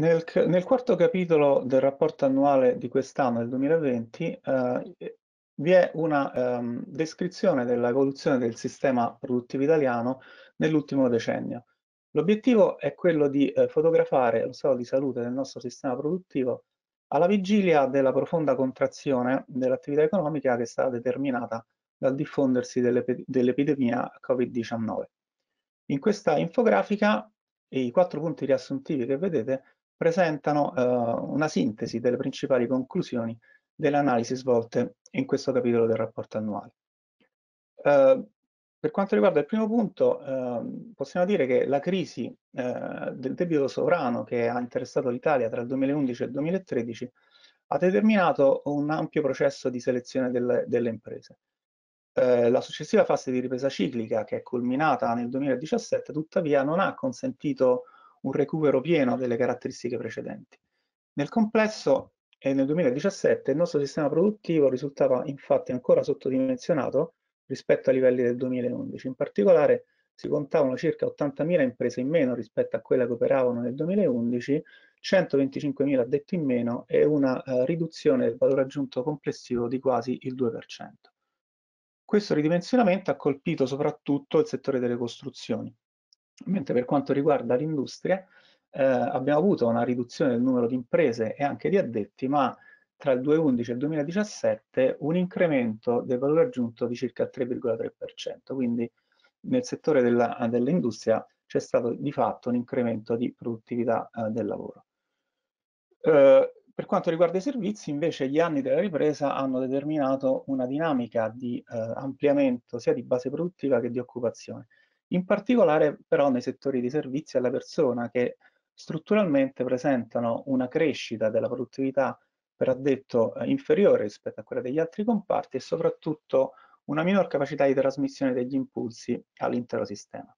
Nel, nel, quarto capitolo del rapporto annuale di quest'anno, del 2020, eh, eh, vi è una um, descrizione dell'evoluzione del sistema produttivo italiano nell'ultimo decennio. L'obiettivo è quello di eh, fotografare lo stato di salute del nostro sistema produttivo alla vigilia della profonda contrazione dell'attività economica che è stata determinata dal diffondersi dell'epidemia Covid-19. In questa infografica, i quattro punti riassuntivi che vedete presentano eh, una sintesi delle principali conclusioni delle analisi svolte in questo capitolo del rapporto annuale. Eh, per quanto riguarda il primo punto, eh, possiamo dire che la crisi eh, del debito sovrano che ha interessato l'Italia tra il 2011 e il 2013 ha determinato un ampio processo di selezione delle, delle imprese. Eh, la successiva fase di ripresa ciclica, che è culminata nel 2017, tuttavia non ha consentito un recupero pieno delle caratteristiche precedenti. Nel complesso, e eh, nel 2017, il nostro sistema produttivo risultava infatti ancora sottodimensionato rispetto ai livelli del 2011. In particolare, si contavano circa 80.000 imprese in meno rispetto a quelle che operavano nel 2011, 125.000 addetti in meno e una eh, riduzione del valore aggiunto complessivo di quasi il 2%. Questo ridimensionamento ha colpito soprattutto il settore delle costruzioni, Mentre per quanto riguarda l'industria, eh, abbiamo avuto una riduzione del numero di imprese e anche di addetti, ma tra il 2011 e il 2017 un incremento del valore aggiunto di circa il 3,3%, quindi nel settore dell'industria dell c'è stato di fatto un incremento di produttività eh, del lavoro. Eh, per quanto riguarda i servizi, invece, gli anni della ripresa hanno determinato una dinamica di eh, ampliamento sia di base produttiva che di occupazione in particolare però nei settori di servizi alla persona che strutturalmente presentano una crescita della produttività per addetto eh, inferiore rispetto a quella degli altri comparti e soprattutto una minor capacità di trasmissione degli impulsi all'intero sistema.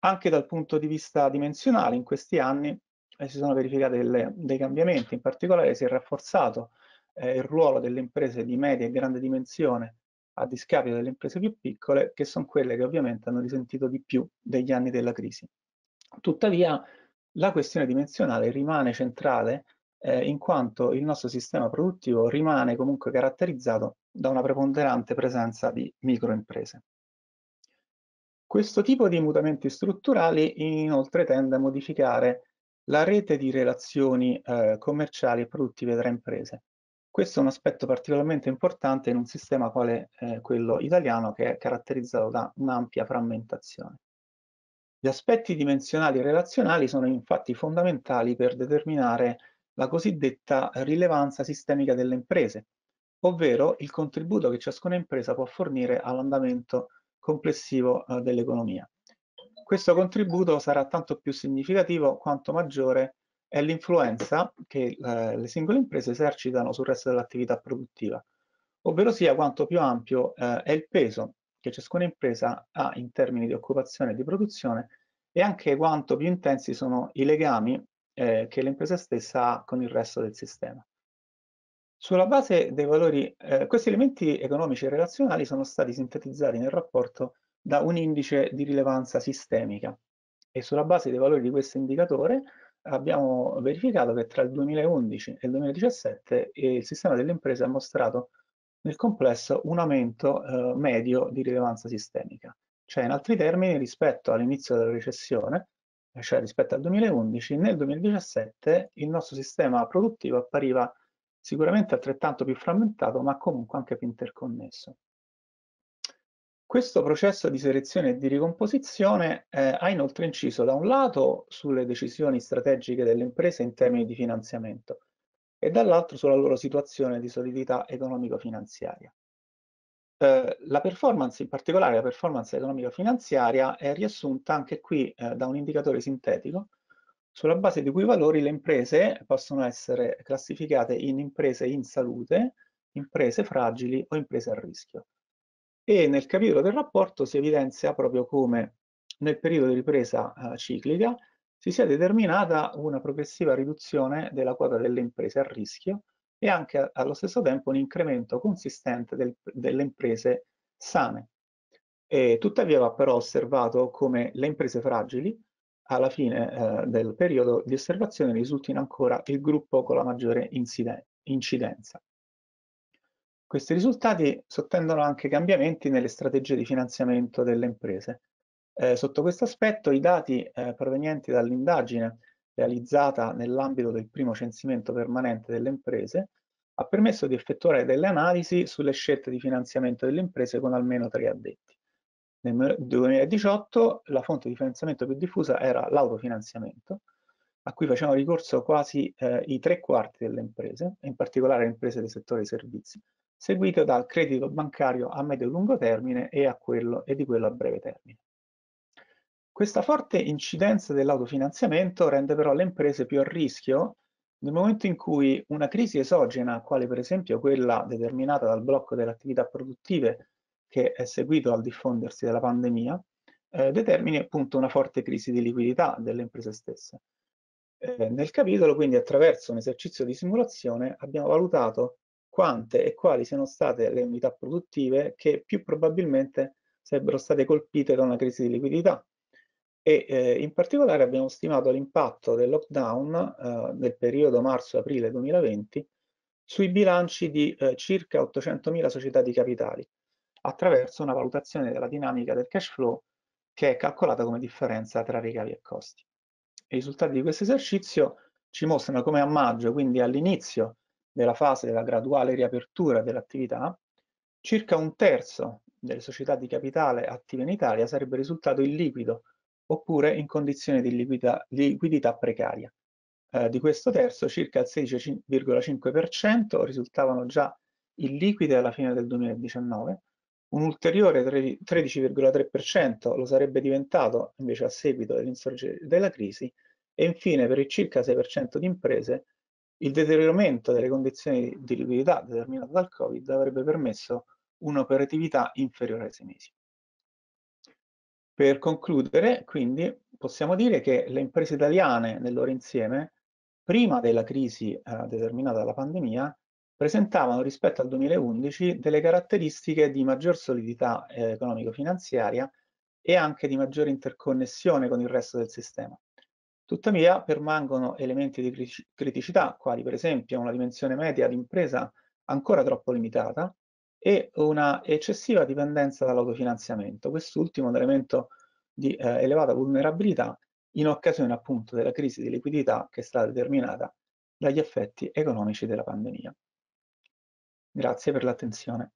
Anche dal punto di vista dimensionale in questi anni eh, si sono verificati delle, dei cambiamenti, in particolare si è rafforzato eh, il ruolo delle imprese di media e grande dimensione a discapito delle imprese più piccole, che sono quelle che ovviamente hanno risentito di più degli anni della crisi. Tuttavia, la questione dimensionale rimane centrale eh, in quanto il nostro sistema produttivo rimane comunque caratterizzato da una preponderante presenza di microimprese. Questo tipo di mutamenti strutturali inoltre tende a modificare la rete di relazioni eh, commerciali e produttive tra imprese, questo è un aspetto particolarmente importante in un sistema quale eh, quello italiano che è caratterizzato da un'ampia frammentazione. Gli aspetti dimensionali e relazionali sono infatti fondamentali per determinare la cosiddetta rilevanza sistemica delle imprese, ovvero il contributo che ciascuna impresa può fornire all'andamento complessivo eh, dell'economia. Questo contributo sarà tanto più significativo quanto maggiore è l'influenza che eh, le singole imprese esercitano sul resto dell'attività produttiva, ovvero sia quanto più ampio eh, è il peso che ciascuna impresa ha in termini di occupazione e di produzione e anche quanto più intensi sono i legami eh, che l'impresa stessa ha con il resto del sistema. Sulla base dei valori, eh, questi elementi economici e relazionali sono stati sintetizzati nel rapporto da un indice di rilevanza sistemica e sulla base dei valori di questo indicatore abbiamo verificato che tra il 2011 e il 2017 il sistema delle imprese ha mostrato nel complesso un aumento eh, medio di rilevanza sistemica. Cioè, in altri termini, rispetto all'inizio della recessione, eh, cioè rispetto al 2011, nel 2017 il nostro sistema produttivo appariva sicuramente altrettanto più frammentato, ma comunque anche più interconnesso. Questo processo di selezione e di ricomposizione eh, ha inoltre inciso da un lato sulle decisioni strategiche delle imprese in termini di finanziamento e dall'altro sulla loro situazione di solidità economico-finanziaria. Eh, la performance, in particolare la performance economico-finanziaria, è riassunta anche qui eh, da un indicatore sintetico sulla base di cui valori le imprese possono essere classificate in imprese in salute, imprese fragili o imprese a rischio e nel capitolo del rapporto si evidenzia proprio come nel periodo di ripresa eh, ciclica si sia determinata una progressiva riduzione della quota delle imprese a rischio e anche eh, allo stesso tempo un incremento consistente del, delle imprese sane. E tuttavia va però osservato come le imprese fragili alla fine eh, del periodo di osservazione risultino ancora il gruppo con la maggiore incidenza. Questi risultati sottendono anche cambiamenti nelle strategie di finanziamento delle imprese. Eh, sotto questo aspetto i dati eh, provenienti dall'indagine realizzata nell'ambito del primo censimento permanente delle imprese ha permesso di effettuare delle analisi sulle scelte di finanziamento delle imprese con almeno tre addetti. Nel 2018 la fonte di finanziamento più diffusa era l'autofinanziamento, a cui facevano ricorso quasi eh, i tre quarti delle imprese, in particolare le imprese del settore servizi, seguito dal credito bancario a medio e lungo termine e, quello, e di quello a breve termine. Questa forte incidenza dell'autofinanziamento rende però le imprese più a rischio nel momento in cui una crisi esogena, quale per esempio quella determinata dal blocco delle attività produttive che è seguito al diffondersi della pandemia, eh, determini appunto una forte crisi di liquidità delle imprese stesse. Eh, nel capitolo, quindi attraverso un esercizio di simulazione, abbiamo valutato quante e quali siano state le unità produttive che più probabilmente sarebbero state colpite da una crisi di liquidità. E eh, in particolare abbiamo stimato l'impatto del lockdown eh, nel periodo marzo-aprile 2020 sui bilanci di eh, circa 800.000 società di capitali attraverso una valutazione della dinamica del cash flow che è calcolata come differenza tra ricavi e costi. I risultati di questo esercizio ci mostrano come a maggio, quindi all'inizio della fase della graduale riapertura dell'attività, circa un terzo delle società di capitale attive in Italia sarebbe risultato illiquido oppure in condizione di liquida, liquidità precaria. Eh, di questo terzo circa il 16,5% risultavano già illiquide alla fine del 2019, un ulteriore 13,3% lo sarebbe diventato invece a seguito dell'insorgere della crisi e infine per il circa 6% di imprese il deterioramento delle condizioni di liquidità determinate dal Covid avrebbe permesso un'operatività inferiore ai sei mesi. Per concludere, quindi, possiamo dire che le imprese italiane nel loro insieme, prima della crisi eh, determinata dalla pandemia, presentavano rispetto al 2011 delle caratteristiche di maggior solidità eh, economico-finanziaria e anche di maggiore interconnessione con il resto del sistema. Tuttavia permangono elementi di criticità, quali per esempio una dimensione media d'impresa ancora troppo limitata e una eccessiva dipendenza dall'autofinanziamento, quest'ultimo un elemento di eh, elevata vulnerabilità in occasione appunto della crisi di liquidità che è stata determinata dagli effetti economici della pandemia. Grazie per l'attenzione.